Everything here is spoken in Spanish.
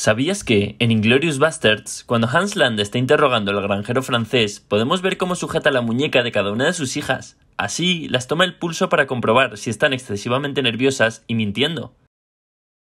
¿Sabías que, en Inglorious Bastards, cuando Hans Land está interrogando al granjero francés, podemos ver cómo sujeta la muñeca de cada una de sus hijas? Así, las toma el pulso para comprobar si están excesivamente nerviosas y mintiendo.